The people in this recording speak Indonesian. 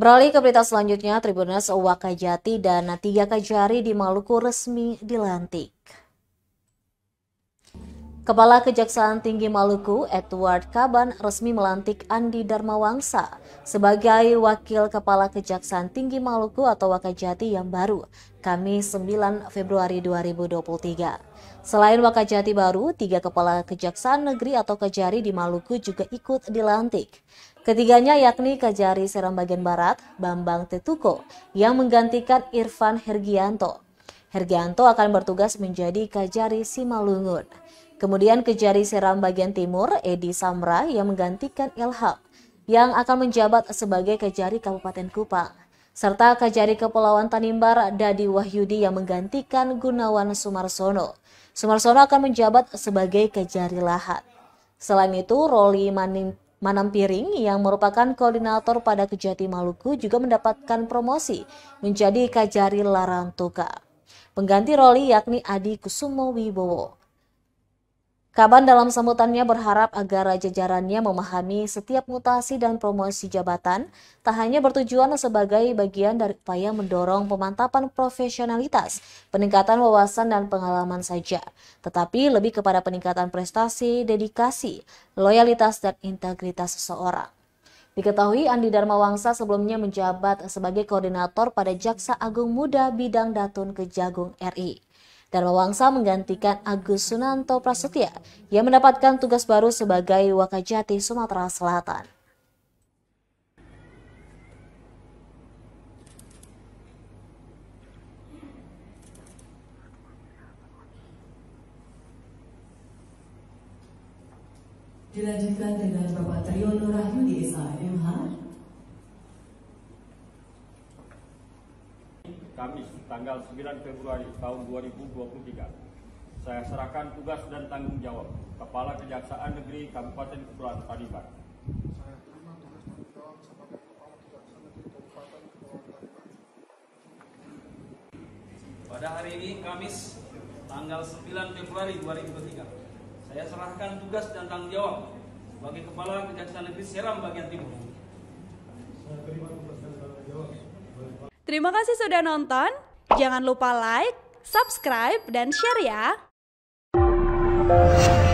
Beralih ke berita selanjutnya, Tribunas Wakajati dan Tiga Kajari di Maluku resmi dilantik. Kepala Kejaksaan Tinggi Maluku, Edward Kaban, resmi melantik Andi Darmawangsa sebagai Wakil Kepala Kejaksaan Tinggi Maluku atau Wakajati yang baru, Kamis 9 Februari 2023. Selain Wakajati baru, tiga Kepala Kejaksaan Negeri atau Kejari di Maluku juga ikut dilantik. Ketiganya yakni Kejari Seram Bagian Barat, Bambang Tetuko, yang menggantikan Irfan Hergianto, Hergianto akan bertugas menjadi Kajari Simalungun. Kemudian Kejari Seram bagian timur, Edi Samra yang menggantikan Ilham, yang akan menjabat sebagai Kejari Kabupaten Kupang. Serta Kejari Kepulauan Tanimbar, Dadi Wahyudi yang menggantikan Gunawan Sumarsono. Sumarsono akan menjabat sebagai Kejari Lahat. Selain itu, Roli Manim Manampiring yang merupakan koordinator pada Kejati Maluku juga mendapatkan promosi menjadi Kajari Larantuka pengganti Roli yakni Adi Kusumo Wibowo. Kaban dalam sambutannya berharap agar jajarannya memahami setiap mutasi dan promosi jabatan tak hanya bertujuan sebagai bagian dari upaya mendorong pemantapan profesionalitas, peningkatan wawasan dan pengalaman saja, tetapi lebih kepada peningkatan prestasi, dedikasi, loyalitas, dan integritas seseorang. Diketahui Andi Darmawangsa sebelumnya menjabat sebagai koordinator pada Jaksa Agung Muda Bidang Datun Kejagung RI. Darmawangsa menggantikan Agus Sunanto Prasetya yang mendapatkan tugas baru sebagai Wakajati Sumatera Selatan. Dilanjutkan dengan Bapak Triyono Rahyudi SAMH. Kamis, tanggal 9 Februari tahun 2023. Saya serahkan tugas dan tanggung jawab Kepala Kejaksaan Negeri Kabupaten Kepulauan Taliban. Saya terima tugas dan jawab sebagai Kepala Kejaksaan Negeri Kabupaten Pada hari ini, Kamis, tanggal 9 Februari 2023, saya serahkan tugas dan tanggung jawab sebagai Kepala Kejaksaan Negeri Seram bagian Timur. Terima kasih sudah nonton. Jangan lupa like, subscribe, dan share ya.